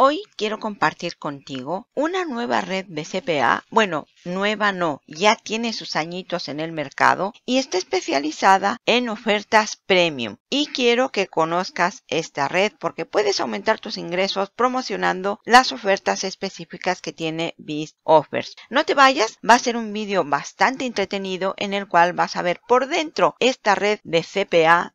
Hoy quiero compartir contigo una nueva red de CPA, bueno, nueva no, ya tiene sus añitos en el mercado y está especializada en ofertas premium. Y quiero que conozcas esta red porque puedes aumentar tus ingresos promocionando las ofertas específicas que tiene Biz Offers. No te vayas, va a ser un vídeo bastante entretenido en el cual vas a ver por dentro esta red de CPA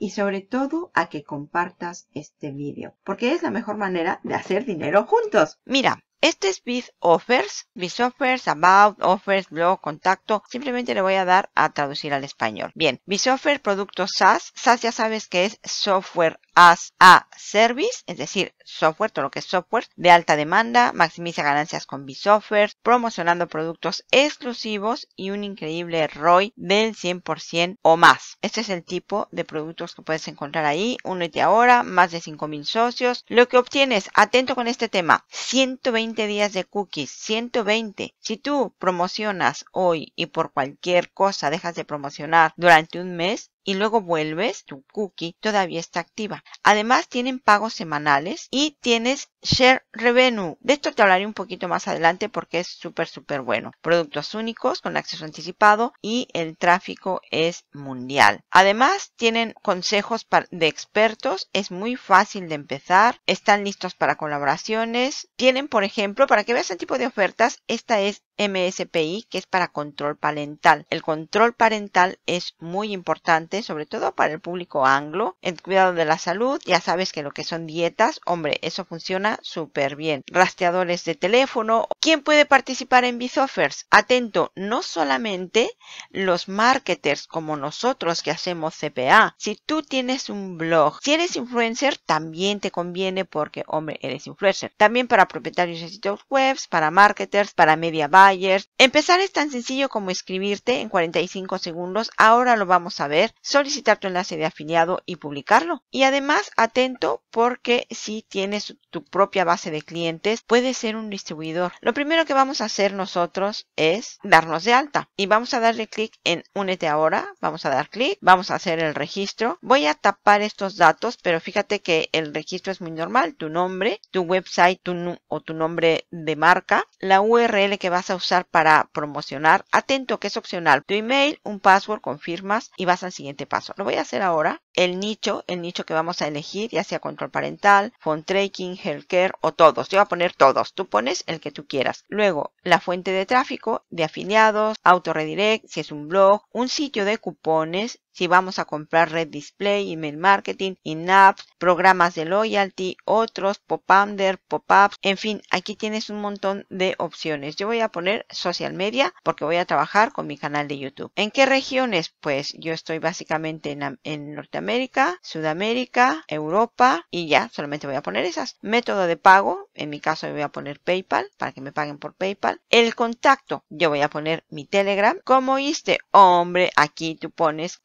y sobre todo a que compartas este vídeo, porque es la mejor manera de hacer dinero juntos. Mira, este es Biz Offers, Biz Offers, About, Offers, Blog, Contacto. Simplemente le voy a dar a traducir al español. Bien, Biz Offers, producto SaaS. SaaS ya sabes que es Software a service, es decir, software, todo lo que es software de alta demanda, maximiza ganancias con Software, promocionando productos exclusivos y un increíble ROI del 100% o más. Este es el tipo de productos que puedes encontrar ahí. Únete ahora, más de 5.000 socios. Lo que obtienes, atento con este tema, 120 días de cookies, 120. Si tú promocionas hoy y por cualquier cosa dejas de promocionar durante un mes, y luego vuelves, tu cookie todavía está activa. Además tienen pagos semanales y tienes Share Revenue. De esto te hablaré un poquito más adelante porque es súper, súper bueno. Productos únicos con acceso anticipado y el tráfico es mundial. Además tienen consejos de expertos. Es muy fácil de empezar. Están listos para colaboraciones. Tienen, por ejemplo, para que veas el tipo de ofertas, esta es MSPI, que es para control parental. El control parental es muy importante, sobre todo para el público anglo. El cuidado de la salud, ya sabes que lo que son dietas, hombre, eso funciona súper bien. Rastreadores de teléfono. ¿Quién puede participar en Bizoffers? Atento, no solamente los marketers como nosotros que hacemos CPA. Si tú tienes un blog, si eres influencer, también te conviene porque, hombre, eres influencer. También para propietarios de sitios web, para marketers, para media buy, Empezar es tan sencillo como escribirte en 45 segundos, ahora lo vamos a ver, solicitar tu enlace de afiliado y publicarlo. Y además, atento porque si tienes tu propia base de clientes, puedes ser un distribuidor. Lo primero que vamos a hacer nosotros es darnos de alta y vamos a darle clic en Únete ahora, vamos a dar clic, vamos a hacer el registro. Voy a tapar estos datos, pero fíjate que el registro es muy normal, tu nombre, tu website o tu nombre de marca, la URL que vas a usar para promocionar. Atento que es opcional. Tu email, un password, confirmas y vas al siguiente paso. Lo voy a hacer ahora. El nicho, el nicho que vamos a elegir, ya sea control parental, font tracking, healthcare o todos. Yo voy a poner todos. Tú pones el que tú quieras. Luego, la fuente de tráfico, de afiliados, auto redirect si es un blog, un sitio de cupones si vamos a comprar Red Display, Email Marketing, in-app, programas de loyalty, otros, pop-under, Pop-ups, en fin, aquí tienes un montón de opciones. Yo voy a poner Social Media porque voy a trabajar con mi canal de YouTube. ¿En qué regiones? Pues yo estoy básicamente en, Norteamérica, Sudamérica, Europa y ya, solamente voy a poner esas. Método de pago, en mi caso voy a poner PayPal para que me paguen por PayPal. El contacto, yo voy a poner mi Telegram. Como oíste, hombre, aquí tú pones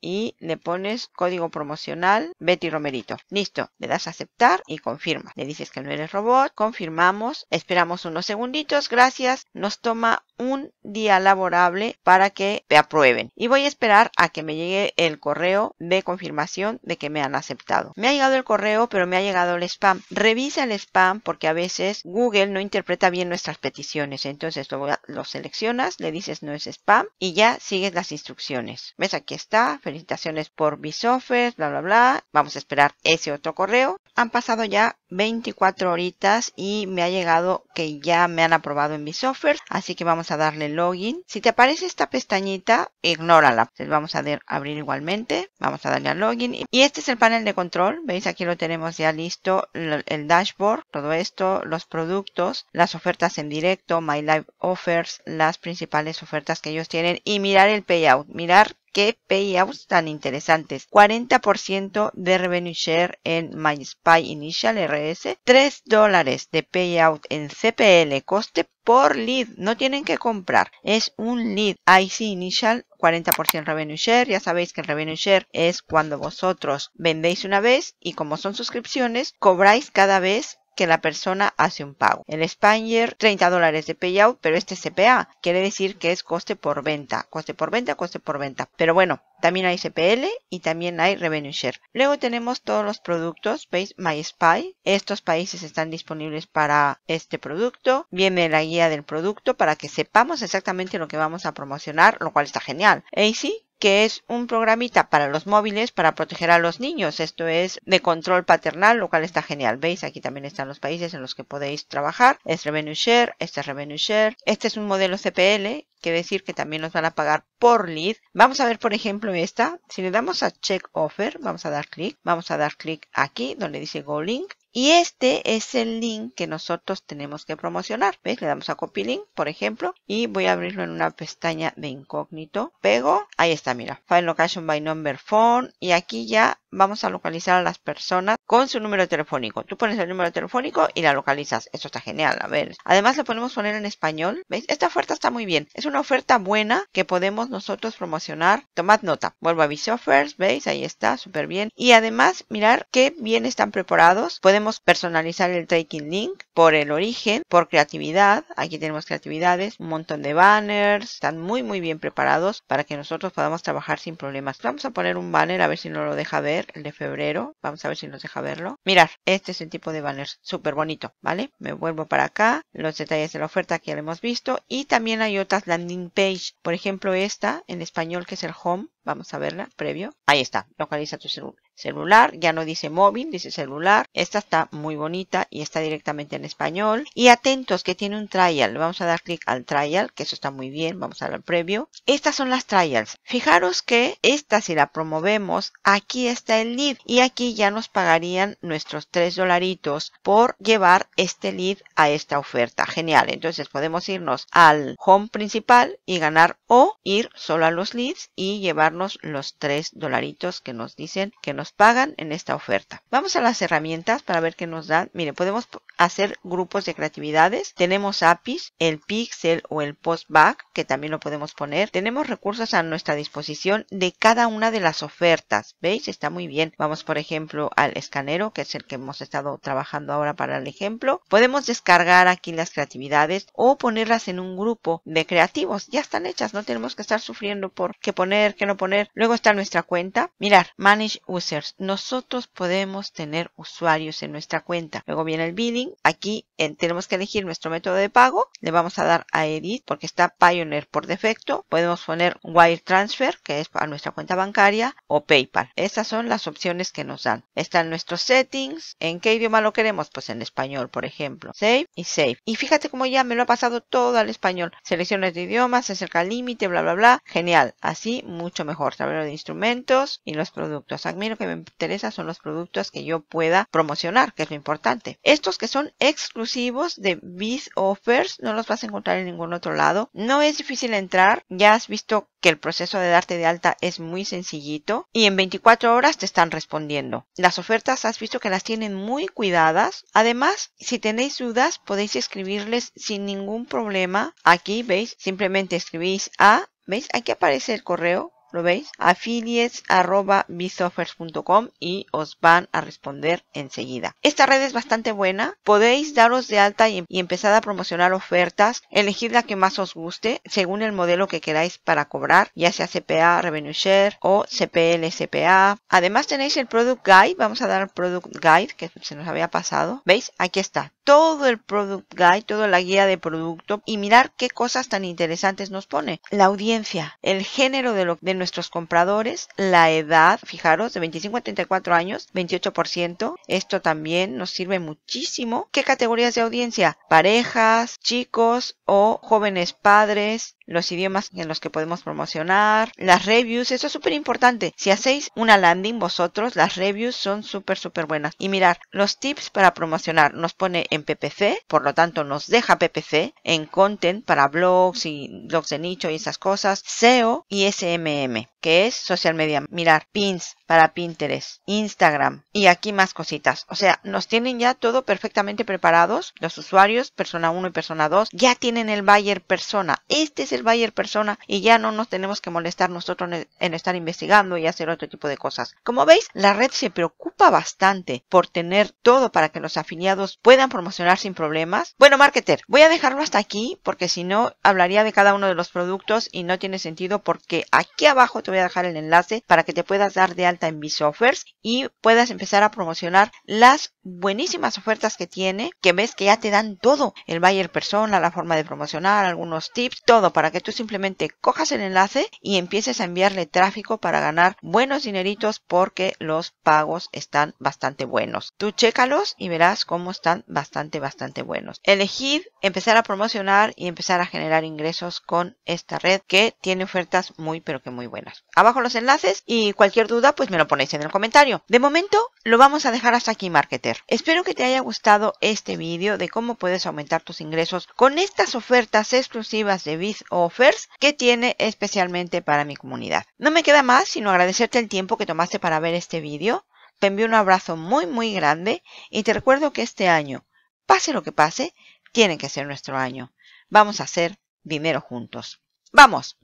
y le pones código promocional Betty Romerito. Listo, le das a aceptar y confirma. Le dices que no eres robot, confirmamos, esperamos unos segunditos, gracias. Nos toma un día laborable para que te aprueben. Y voy a esperar a que me llegue el correo de confirmación de que me han aceptado. Me ha llegado el correo, pero me ha llegado el spam. Revisa el spam porque a veces Google no interpreta bien nuestras peticiones. Entonces lo, lo seleccionas, le dices no es spam y ya sigues las instrucciones. ¿Ves? Aquí está felicitaciones por Bisoffers, bla, bla, bla. Vamos a esperar ese otro correo. Han pasado ya 24 horitas y me ha llegado que ya me han aprobado en Bisoffers, así que vamos a darle login. Si te aparece esta pestañita, ignórala. vamos a abrir igualmente, vamos a darle a login. Y este es el panel de control, veis aquí lo tenemos ya listo, el dashboard, todo esto, los productos, las ofertas en directo, My Live Offers, las principales ofertas que ellos tienen y mirar el payout, mirar qué payouts tan interesantes. 40% de revenue share en MySpy Initial RS, 3 dólares de payout en CPL, coste por lead, no tienen que comprar, es un lead. IC Initial 40% revenue share. Ya sabéis que el revenue share es cuando vosotros vendéis una vez y como son suscripciones, cobráis cada vez que la persona hace un pago. El Spanier, 30 dólares de payout, pero este CPA quiere decir que es coste por venta, coste por venta, coste por venta. Pero bueno, también hay CPL y también hay Revenue Share. Luego tenemos todos los productos, veis MySpy. Estos países están disponibles para este producto. Viene la guía del producto para que sepamos exactamente lo que vamos a promocionar, lo cual está genial. AC que es un programita para los móviles para proteger a los niños. Esto es de control paternal, lo cual está genial. ¿Veis? Aquí también están los países en los que podéis trabajar. Es Revenue Share, este es Revenue Share. Este es un modelo CPL, que decir que también nos van a pagar por lead. Vamos a ver, por ejemplo, esta. Si le damos a Check Offer, vamos a dar clic. Vamos a dar clic aquí, donde dice Go Link. Y este es el link que nosotros tenemos que promocionar. ¿Ves? Le damos a copy link, por ejemplo, y voy a abrirlo en una pestaña de incógnito. Pego. Ahí está, mira. File location by number phone. Y aquí ya vamos a localizar a las personas con su número telefónico. Tú pones el número telefónico y la localizas. Eso está genial, a ver. Además lo podemos poner en español. ¿Veis? Esta oferta está muy bien. Es una oferta buena que podemos nosotros promocionar. Tomad nota. Vuelvo a Bisoffers, ¿veis? Ahí está, súper bien. Y además, mirar qué bien están preparados. Podemos personalizar el tracking link por el origen, por creatividad. Aquí tenemos creatividades, un montón de banners. Están muy, muy bien preparados para que nosotros podamos trabajar sin problemas. Vamos a poner un banner a ver si no lo deja ver el de febrero. Vamos a ver si nos deja verlo. Mirar, este es el tipo de banner. Súper bonito, ¿vale? Me vuelvo para acá. Los detalles de la oferta que ya hemos visto. Y también hay otras landing page. Por ejemplo, esta en español que es el home. Vamos a verla, previo. Ahí está, localiza tu celular celular, ya no dice móvil, dice celular. Esta está muy bonita y está directamente en español. Y atentos que tiene un trial, vamos a dar clic al trial, que eso está muy bien, vamos a dar al previo. Estas son las trials. Fijaros que esta si la promovemos, aquí está el lead y aquí ya nos pagarían nuestros 3 dolaritos por llevar este lead a esta oferta. Genial, entonces podemos irnos al home principal y ganar o ir solo a los leads y llevarnos los 3 dolaritos que nos dicen que nos pagan en esta oferta. Vamos a las herramientas para ver qué nos dan. mire podemos hacer grupos de creatividades. Tenemos APIs, el Pixel o el Postback, que también lo podemos poner. Tenemos recursos a nuestra disposición de cada una de las ofertas. ¿Veis? Está muy bien. Vamos, por ejemplo, al escanero, que es el que hemos estado trabajando ahora para el ejemplo. Podemos descargar aquí las creatividades o ponerlas en un grupo de creativos. Ya están hechas, no tenemos que estar sufriendo por qué poner, qué no poner. Luego está nuestra cuenta. Mirar, Manage User nosotros podemos tener usuarios en nuestra cuenta. Luego viene el billing. Aquí eh, tenemos que elegir nuestro método de pago. Le vamos a dar a Edit porque está Pioneer por defecto. Podemos poner Wire Transfer, que es a nuestra cuenta bancaria, o PayPal. Estas son las opciones que nos dan. Están nuestros settings. ¿En qué idioma lo queremos? Pues en español, por ejemplo. Save y Save. Y fíjate cómo ya me lo ha pasado todo al español. Selecciones de idiomas, se acerca al límite, bla, bla, bla. Genial. Así, mucho mejor. Tablero de instrumentos y los productos. Admiro que me interesa son los productos que yo pueda promocionar, que es lo importante. Estos que son exclusivos de Biz Offers, no los vas a encontrar en ningún otro lado. No es difícil entrar, ya has visto que el proceso de darte de alta es muy sencillito y en 24 horas te están respondiendo. Las ofertas has visto que las tienen muy cuidadas. Además, si tenéis dudas, podéis escribirles sin ningún problema. Aquí veis, simplemente escribís a, ¿veis? Aquí aparece el correo ¿Lo veis? affiliates.bisoffers.com y os van a responder enseguida. Esta red es bastante buena. Podéis daros de alta y, em-, empezar a promocionar ofertas. Elegir la que más os guste según el modelo que queráis para cobrar, ya sea CPA, Revenue Share o CPL, CPA. Además tenéis el Product Guide. Vamos a dar el Product Guide que se nos había pasado. ¿Veis? Aquí está. Todo el Product Guide, toda la guía de producto y mirar qué cosas tan interesantes nos pone. La audiencia, el género de lo, nuestros compradores, la edad, fijaros, de 25 a 34 años, 28%. Esto también nos sirve muchísimo. ¿Qué categorías de audiencia? Parejas, chicos o jóvenes padres, los idiomas en los que podemos promocionar, las reviews, eso es súper importante. Si hacéis una landing vosotros, las reviews son súper, súper buenas. Y mirar, los tips para promocionar nos pone en PPC, por lo tanto nos deja PPC, en content para blogs y blogs de nicho y esas cosas, SEO y SMM que es social media. Mirar, pins para Pinterest, Instagram y aquí más cositas. O sea, nos tienen ya todo perfectamente preparados. Los usuarios, persona 1 y persona 2, ya tienen el buyer persona. Este es el buyer persona y ya no nos tenemos que molestar nosotros en estar investigando y hacer otro tipo de cosas. Como veis, la red se preocupa bastante por tener todo para que los afiliados puedan promocionar sin problemas. Bueno, marketer, voy a dejarlo hasta aquí porque si no hablaría de cada uno de los productos y no tiene sentido porque aquí abajo abajo te voy a dejar el enlace para que te puedas dar de alta en Offers y puedas empezar a promocionar las buenísimas ofertas que tiene, que ves que ya te dan todo, el buyer persona, la forma de promocionar, algunos tips, todo para que tú simplemente cojas el enlace y empieces a enviarle tráfico para ganar buenos dineritos porque los pagos están bastante buenos. Tú chécalos y verás cómo están bastante, bastante buenos. elegir empezar a promocionar y empezar a generar ingresos con esta red que tiene ofertas muy, pero que muy buenas. Abajo los enlaces y cualquier duda pues me lo ponéis en el comentario. De momento lo vamos a dejar hasta aquí Marketer. Espero que te haya gustado este vídeo de cómo puedes aumentar tus ingresos con estas ofertas exclusivas de Biz Offers que tiene especialmente para mi comunidad. No me queda más sino agradecerte el tiempo que tomaste para ver este vídeo. Te envío un abrazo muy muy grande y te recuerdo que este año, pase lo que pase, tiene que ser nuestro año. Vamos a hacer dinero juntos. ¡Vamos!